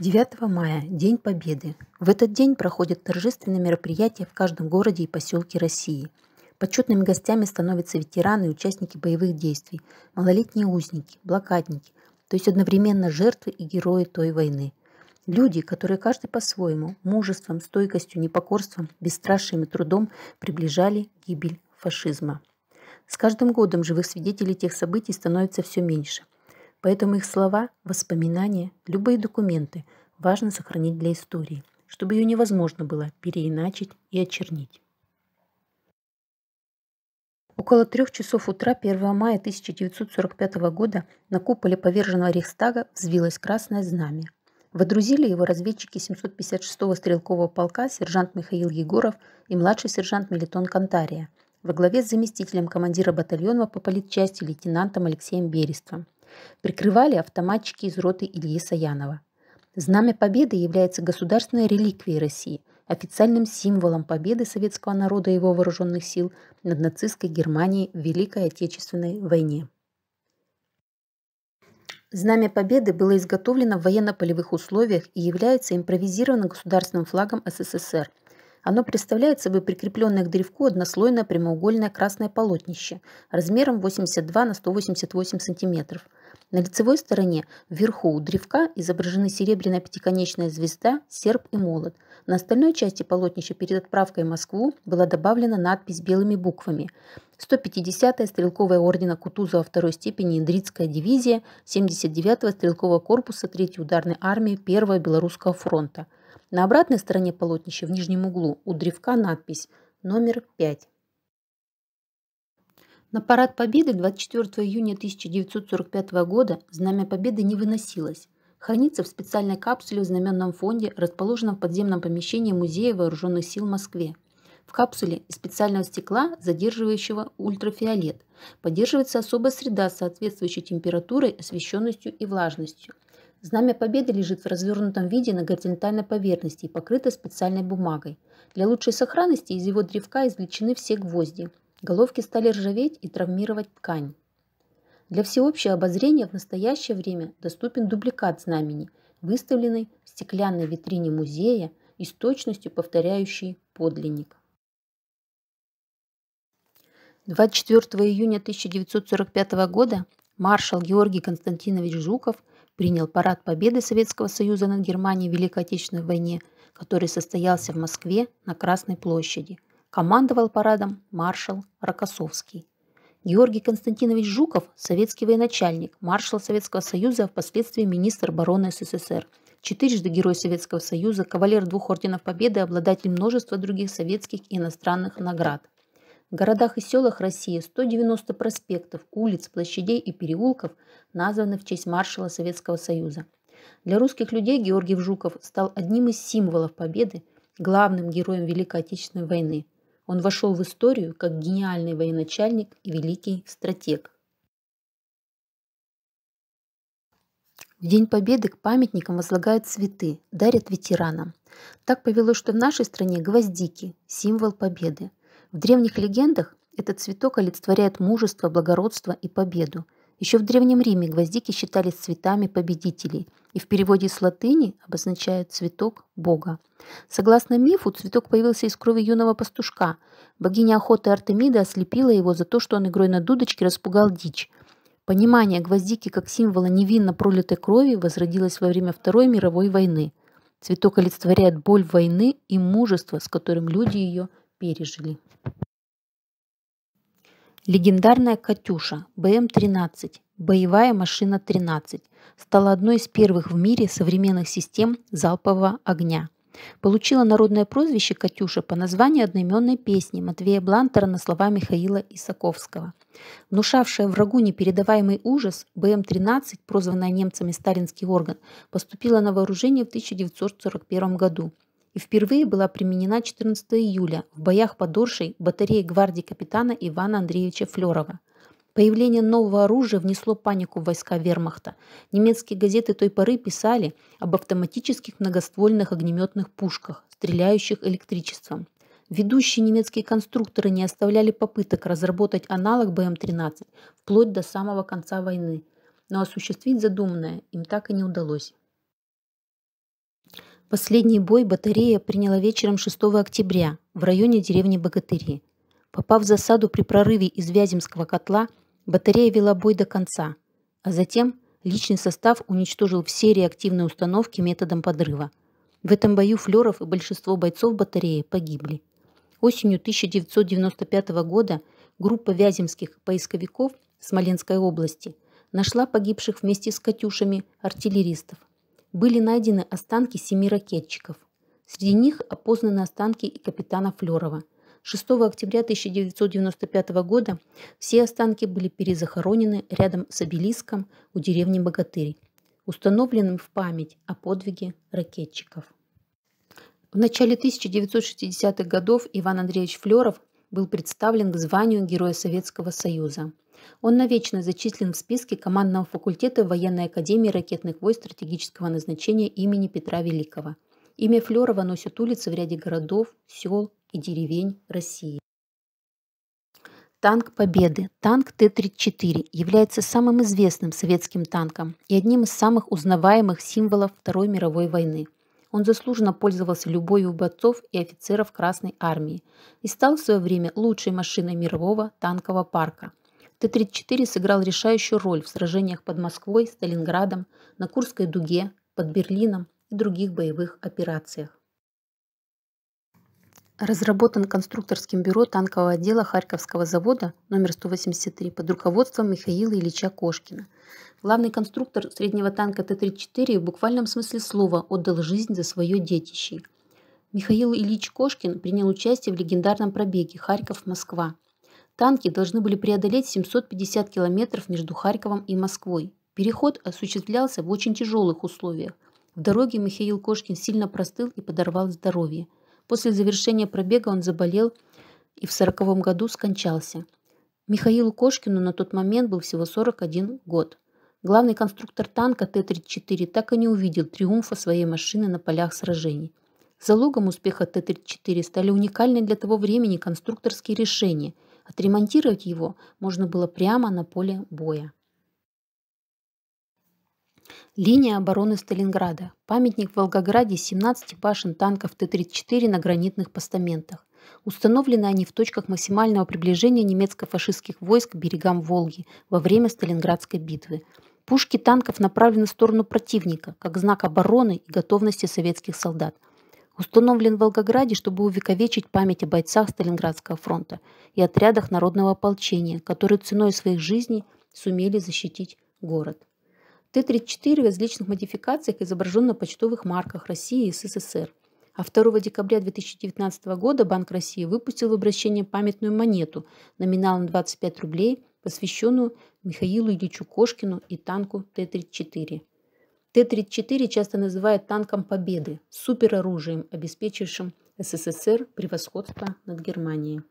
9 мая – День Победы. В этот день проходят торжественные мероприятия в каждом городе и поселке России. Почетными гостями становятся ветераны и участники боевых действий, малолетние узники, блокадники, то есть одновременно жертвы и герои той войны. Люди, которые каждый по-своему, мужеством, стойкостью, непокорством, бесстрашием и трудом приближали гибель фашизма. С каждым годом живых свидетелей тех событий становится все меньше – Поэтому их слова, воспоминания, любые документы важно сохранить для истории, чтобы ее невозможно было переиначить и очернить. Около трех часов утра 1 мая 1945 года на куполе поверженного Рейхстага взвилось красное знамя. Водрузили его разведчики 756-го стрелкового полка сержант Михаил Егоров и младший сержант Мелитон Кантария во главе с заместителем командира батальона по политчасти лейтенантом Алексеем Берестовым, прикрывали автоматчики из роты Ильи Саянова. Знамя Победы является государственной реликвией России, официальным символом победы советского народа и его вооруженных сил над нацистской Германией в Великой Отечественной войне. Знамя Победы было изготовлено в военно-полевых условиях и является импровизированным государственным флагом СССР. Оно представляет собой прикрепленное к древку однослойное прямоугольное красное полотнище размером 82 на 188 сантиметров – на лицевой стороне вверху у древка изображены серебряная пятиконечная звезда, серп и молот. На остальной части полотнища перед отправкой в Москву была добавлена надпись белыми буквами. 150-я стрелковая ордена Кутузова второй степени Индрицкая дивизия 79-го стрелкового корпуса 3-й ударной армии 1-го Белорусского фронта. На обратной стороне полотнища в нижнем углу у древка надпись «Номер 5». На парад Победы 24 июня 1945 года Знамя Победы не выносилось. Хранится в специальной капсуле в Знаменном фонде, расположенном в подземном помещении Музея Вооруженных сил в Москве. В капсуле из специального стекла, задерживающего ультрафиолет, поддерживается особая среда с соответствующей температурой, освещенностью и влажностью. Знамя Победы лежит в развернутом виде на горизонтальной поверхности и покрыто специальной бумагой. Для лучшей сохранности из его древка извлечены все гвозди. Головки стали ржаветь и травмировать ткань. Для всеобщего обозрения в настоящее время доступен дубликат знамени, выставленный в стеклянной витрине музея и с точностью повторяющий подлинник. 24 июня 1945 года маршал Георгий Константинович Жуков принял парад победы Советского Союза над Германией в Великой Отечественной войне, который состоялся в Москве на Красной площади – Командовал парадом маршал Рокоссовский. Георгий Константинович Жуков, советский военачальник, маршал Советского Союза, впоследствии министр обороны СССР, четырежды Герой Советского Союза, кавалер двух орденов Победы, обладатель множества других советских и иностранных наград. В городах и селах России 190 проспектов, улиц, площадей и переулков названы в честь маршала Советского Союза. Для русских людей Георгий Жуков стал одним из символов победы, главным героем Великой Отечественной войны – он вошел в историю как гениальный военачальник и великий стратег. В День Победы к памятникам возлагают цветы, дарят ветеранам. Так повелось, что в нашей стране гвоздики – символ победы. В древних легендах этот цветок олицетворяет мужество, благородство и победу. Еще в Древнем Риме гвоздики считались цветами победителей и в переводе с латыни обозначают «цветок Бога». Согласно мифу, цветок появился из крови юного пастушка. Богиня охоты Артемида ослепила его за то, что он игрой на дудочке распугал дичь. Понимание гвоздики как символа невинно пролитой крови возродилось во время Второй мировой войны. Цветок олицетворяет боль войны и мужество, с которым люди ее пережили. Легендарная «Катюша» БМ-13, боевая машина 13, стала одной из первых в мире современных систем залпового огня. Получила народное прозвище «Катюша» по названию одноименной песни Матвея Блантера на слова Михаила Исаковского. Внушавшая врагу непередаваемый ужас, БМ-13, прозванная немцами «Сталинский орган», поступила на вооружение в 1941 году – и впервые была применена 14 июля в боях под Оршей батареи гвардии капитана Ивана Андреевича Флерова. Появление нового оружия внесло панику в войска вермахта. Немецкие газеты той поры писали об автоматических многоствольных огнеметных пушках, стреляющих электричеством. Ведущие немецкие конструкторы не оставляли попыток разработать аналог БМ-13 вплоть до самого конца войны, но осуществить задуманное им так и не удалось. Последний бой батарея приняла вечером 6 октября в районе деревни Богатыри. Попав в засаду при прорыве из Вяземского котла, батарея вела бой до конца, а затем личный состав уничтожил все реактивные установки методом подрыва. В этом бою Флеров и большинство бойцов батареи погибли. Осенью 1995 года группа вяземских поисковиков Смоленской области нашла погибших вместе с «Катюшами» артиллеристов – были найдены останки семи ракетчиков. Среди них опознаны останки и капитана Флерова. 6 октября 1995 года все останки были перезахоронены рядом с обелиском у деревни Богатырь, установленным в память о подвиге ракетчиков. В начале 1960-х годов Иван Андреевич Флеров был представлен к званию Героя Советского Союза – он навечно зачислен в списке командного факультета военной академии ракетных войск стратегического назначения имени Петра Великого. Имя Флерова носит улицы в ряде городов, сел и деревень России. Танк Победы, танк Т-34, является самым известным советским танком и одним из самых узнаваемых символов Второй мировой войны. Он заслуженно пользовался любовью бойцов и офицеров Красной Армии и стал в свое время лучшей машиной мирового танкового парка – Т-34 сыграл решающую роль в сражениях под Москвой, Сталинградом, на Курской дуге, под Берлином и других боевых операциях. Разработан конструкторским бюро танкового отдела Харьковского завода номер 183 под руководством Михаила Ильича Кошкина. Главный конструктор среднего танка Т-34 в буквальном смысле слова отдал жизнь за свое детище. Михаил Ильич Кошкин принял участие в легендарном пробеге Харьков-Москва Танки должны были преодолеть 750 километров между Харьковом и Москвой. Переход осуществлялся в очень тяжелых условиях. В дороге Михаил Кошкин сильно простыл и подорвал здоровье. После завершения пробега он заболел и в 40 году скончался. Михаилу Кошкину на тот момент был всего 41 год. Главный конструктор танка Т-34 так и не увидел триумфа своей машины на полях сражений. Залогом успеха Т-34 стали уникальные для того времени конструкторские решения – Отремонтировать его можно было прямо на поле боя. Линия обороны Сталинграда. Памятник в Волгограде 17 башен танков Т-34 на гранитных постаментах. Установлены они в точках максимального приближения немецко-фашистских войск к берегам Волги во время Сталинградской битвы. Пушки танков направлены в сторону противника, как знак обороны и готовности советских солдат – установлен в Волгограде, чтобы увековечить память о бойцах Сталинградского фронта и отрядах народного ополчения, которые ценой своих жизней сумели защитить город. Т-34 в различных модификациях изображен на почтовых марках России и СССР. А 2 декабря 2019 года Банк России выпустил в обращение памятную монету номиналом 25 рублей, посвященную Михаилу Ильичу Кошкину и танку Т-34. Т-34 часто называют танком победы, супероружием, обеспечившим СССР превосходство над Германией.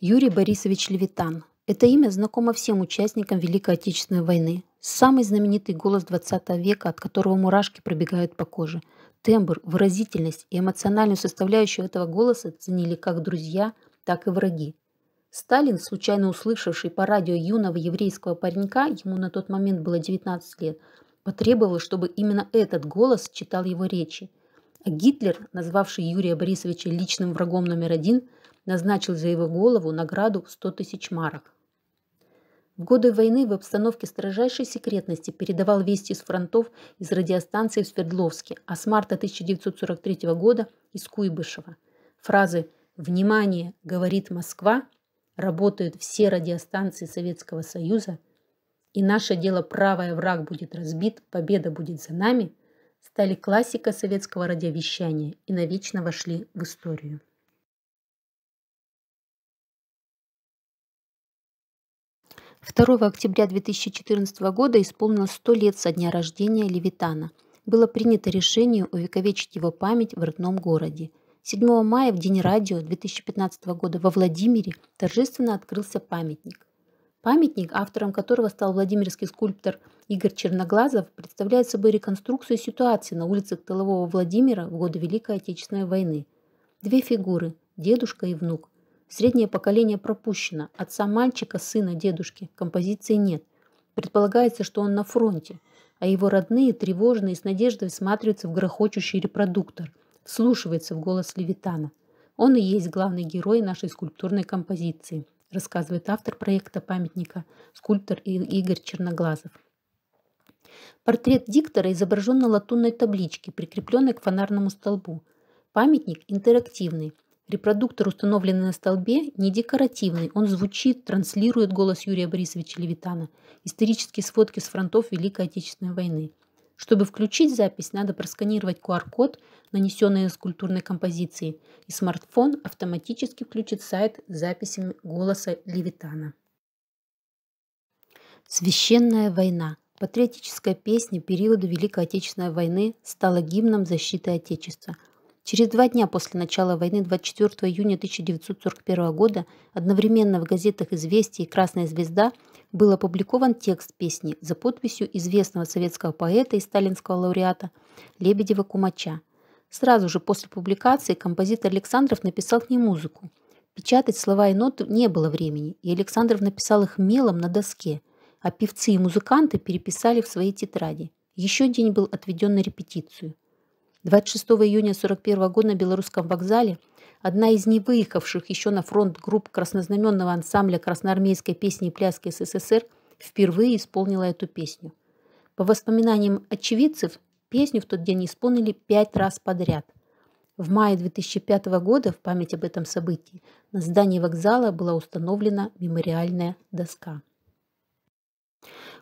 Юрий Борисович Левитан. Это имя знакомо всем участникам Великой Отечественной войны. Самый знаменитый голос 20 века, от которого мурашки пробегают по коже. Тембр, выразительность и эмоциональную составляющую этого голоса ценили как друзья, так и враги. Сталин, случайно услышавший по радио юного еврейского паренька, ему на тот момент было 19 лет, потребовал, чтобы именно этот голос читал его речи. А Гитлер, назвавший Юрия Борисовича личным врагом номер один, назначил за его голову награду в 100 тысяч марок. В годы войны в обстановке строжайшей секретности передавал вести с фронтов из радиостанции в Свердловске, а с марта 1943 года из Куйбышева. Фразы «Внимание! Говорит Москва!» работают все радиостанции Советского Союза, и наше дело правое враг будет разбит, победа будет за нами, стали классика советского радиовещания и навечно вошли в историю. Второго октября 2014 года исполнилось 100 лет со дня рождения Левитана. Было принято решение увековечить его память в родном городе – 7 мая, в День радио 2015 года, во Владимире торжественно открылся памятник. Памятник, автором которого стал владимирский скульптор Игорь Черноглазов, представляет собой реконструкцию ситуации на улицах тылового Владимира в годы Великой Отечественной войны. Две фигуры – дедушка и внук. Среднее поколение пропущено. Отца мальчика, сына дедушки. Композиции нет. Предполагается, что он на фронте, а его родные, тревожные, с надеждой всматриваются в грохочущий репродуктор – вслушивается в голос Левитана. Он и есть главный герой нашей скульптурной композиции, рассказывает автор проекта памятника, скульптор Игорь Черноглазов. Портрет диктора изображен на латунной табличке, прикрепленной к фонарному столбу. Памятник интерактивный. Репродуктор, установленный на столбе, не декоративный. Он звучит, транслирует голос Юрия Борисовича Левитана. Исторические сводки с фронтов Великой Отечественной войны. Чтобы включить запись, надо просканировать QR-код, нанесенный из культурной композиции, и смартфон автоматически включит сайт с записями голоса Левитана. Священная война. Патриотическая песня периода Великой Отечественной войны стала гимном защиты Отечества – Через два дня после начала войны 24 июня 1941 года одновременно в газетах «Известия» и «Красная звезда» был опубликован текст песни за подписью известного советского поэта и сталинского лауреата Лебедева Кумача. Сразу же после публикации композитор Александров написал к ней музыку. Печатать слова и ноты не было времени, и Александров написал их мелом на доске, а певцы и музыканты переписали в свои тетради. Еще день был отведен на репетицию. 26 июня 1941 года на Белорусском вокзале одна из не выехавших еще на фронт групп краснознаменного ансамбля красноармейской песни и пляски СССР впервые исполнила эту песню. По воспоминаниям очевидцев, песню в тот день исполнили пять раз подряд. В мае 2005 года в память об этом событии на здании вокзала была установлена мемориальная доска.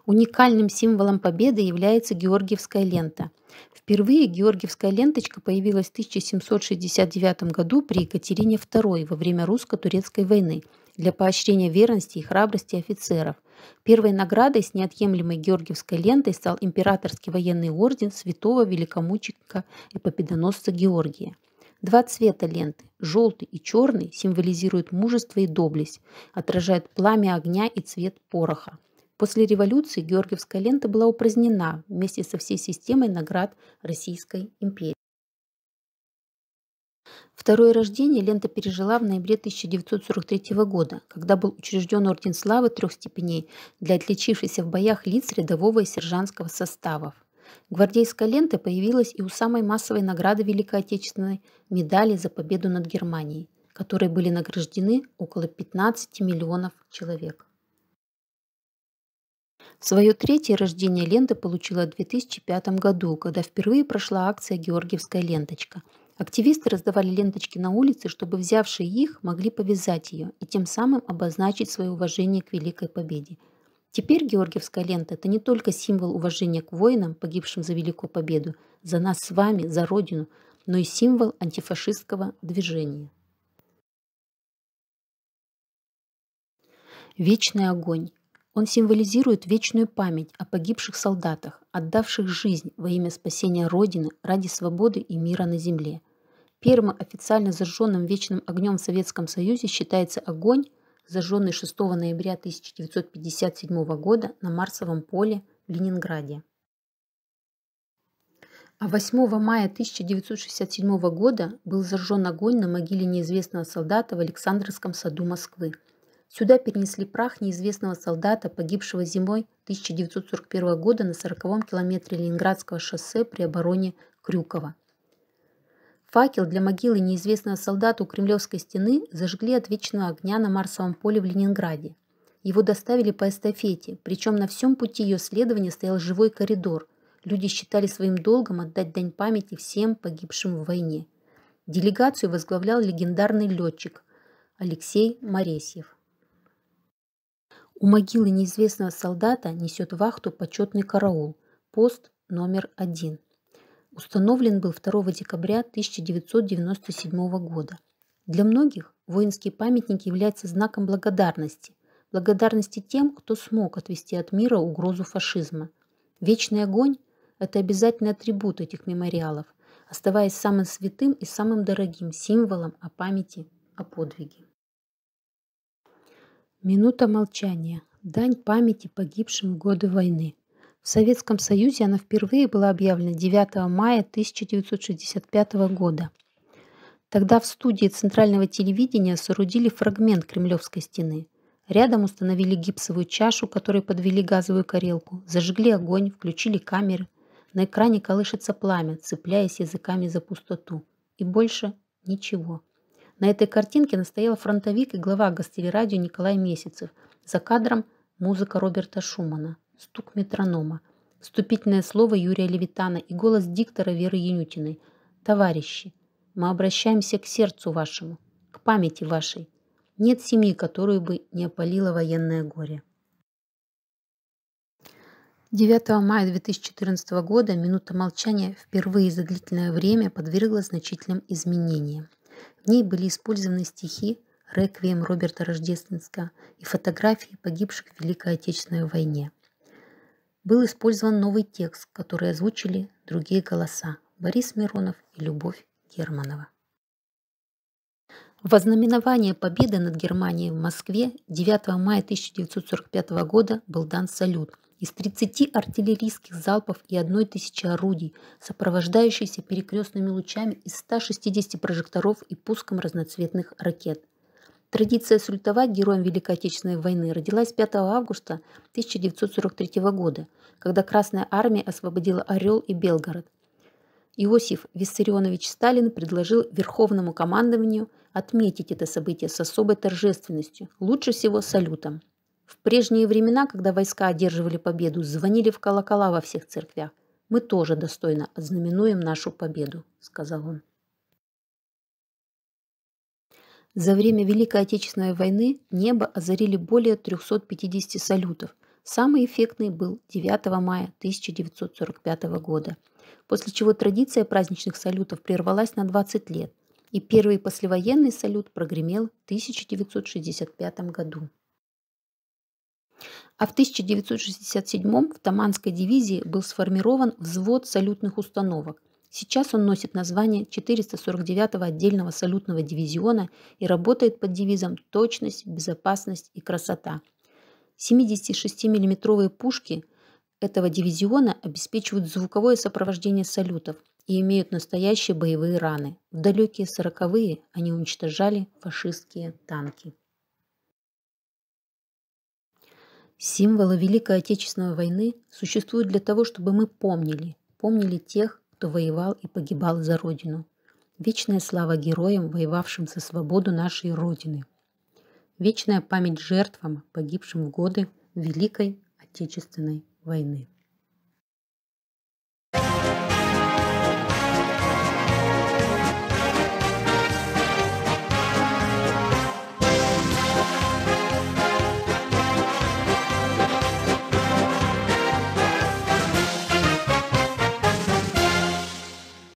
Уникальным символом победы является Георгиевская лента. Впервые Георгиевская ленточка появилась в 1769 году при Екатерине II во время русско-турецкой войны для поощрения верности и храбрости офицеров. Первой наградой с неотъемлемой Георгиевской лентой стал императорский военный орден святого великомученика и победоносца Георгия. Два цвета ленты, желтый и черный, символизируют мужество и доблесть, отражают пламя огня и цвет пороха. После революции Георгиевская лента была упразднена вместе со всей системой наград Российской империи. Второе рождение лента пережила в ноябре 1943 года, когда был учрежден Орден Славы трех степеней для отличившихся в боях лиц рядового и сержантского составов. Гвардейская лента появилась и у самой массовой награды Великой Отечественной – медали за победу над Германией, которой были награждены около 15 миллионов человек. Свое третье рождение лента получила в 2005 году, когда впервые прошла акция «Георгиевская ленточка». Активисты раздавали ленточки на улице, чтобы взявшие их могли повязать ее и тем самым обозначить свое уважение к Великой Победе. Теперь Георгиевская лента – это не только символ уважения к воинам, погибшим за Великую Победу, за нас с вами, за Родину, но и символ антифашистского движения. Вечный огонь. Он символизирует вечную память о погибших солдатах, отдавших жизнь во имя спасения Родины ради свободы и мира на земле. Первым официально зажженным вечным огнем в Советском Союзе считается огонь, зажженный 6 ноября 1957 года на Марсовом поле в Ленинграде. А 8 мая 1967 года был зажжен огонь на могиле неизвестного солдата в Александровском саду Москвы – Сюда перенесли прах неизвестного солдата, погибшего зимой 1941 года на 40 километре Ленинградского шоссе при обороне Крюкова. Факел для могилы неизвестного солдата у Кремлевской стены зажгли от вечного огня на Марсовом поле в Ленинграде. Его доставили по эстафете, причем на всем пути ее следования стоял живой коридор. Люди считали своим долгом отдать дань памяти всем погибшим в войне. Делегацию возглавлял легендарный летчик Алексей Моресьев. У могилы неизвестного солдата несет вахту почетный караул, пост номер один. Установлен был 2 декабря 1997 года. Для многих воинский памятник является знаком благодарности. Благодарности тем, кто смог отвести от мира угрозу фашизма. Вечный огонь – это обязательный атрибут этих мемориалов, оставаясь самым святым и самым дорогим символом о памяти, о подвиге. Минута молчания. Дань памяти погибшим в годы войны. В Советском Союзе она впервые была объявлена 9 мая 1965 года. Тогда в студии Центрального телевидения соорудили фрагмент Кремлевской стены. Рядом установили гипсовую чашу, которой подвели газовую тарелку, зажгли огонь, включили камеры. На экране колышется пламя, цепляясь языками за пустоту. И больше ничего. На этой картинке настоял фронтовик и глава гостелерадио Николай Месяцев. За кадром музыка Роберта Шумана, стук метронома, вступительное слово Юрия Левитана и голос диктора Веры Янютиной. «Товарищи, мы обращаемся к сердцу вашему, к памяти вашей. Нет семьи, которую бы не опалило военное горе». 9 мая 2014 года минута молчания впервые за длительное время подверглась значительным изменениям. В ней были использованы стихи «Реквием Роберта Рождественского» и фотографии погибших в Великой Отечественной войне. Был использован новый текст, который озвучили другие голоса – Борис Миронов и Любовь Германова. В ознаменование победы над Германией в Москве 9 мая 1945 года был дан салют – из 30 артиллерийских залпов и 1 тысячи орудий, сопровождающиеся перекрестными лучами из 160 прожекторов и пуском разноцветных ракет. Традиция сультовать героям Великой Отечественной войны родилась 5 августа 1943 года, когда Красная Армия освободила Орел и Белгород. Иосиф Виссарионович Сталин предложил Верховному командованию отметить это событие с особой торжественностью, лучше всего салютом. В прежние времена, когда войска одерживали победу, звонили в колокола во всех церквях. Мы тоже достойно ознаменуем нашу победу, сказал он. За время Великой Отечественной войны небо озарили более 350 салютов. Самый эффектный был 9 мая 1945 года, после чего традиция праздничных салютов прервалась на 20 лет, и первый послевоенный салют прогремел в 1965 году. А в 1967 в Таманской дивизии был сформирован взвод салютных установок. Сейчас он носит название 449-го отдельного салютного дивизиона и работает под девизом «Точность, безопасность и красота». 76 миллиметровые пушки этого дивизиона обеспечивают звуковое сопровождение салютов и имеют настоящие боевые раны. В далекие сороковые они уничтожали фашистские танки. Символы Великой Отечественной войны существуют для того, чтобы мы помнили, помнили тех, кто воевал и погибал за Родину. Вечная слава героям, воевавшим за свободу нашей Родины. Вечная память жертвам, погибшим в годы Великой Отечественной войны.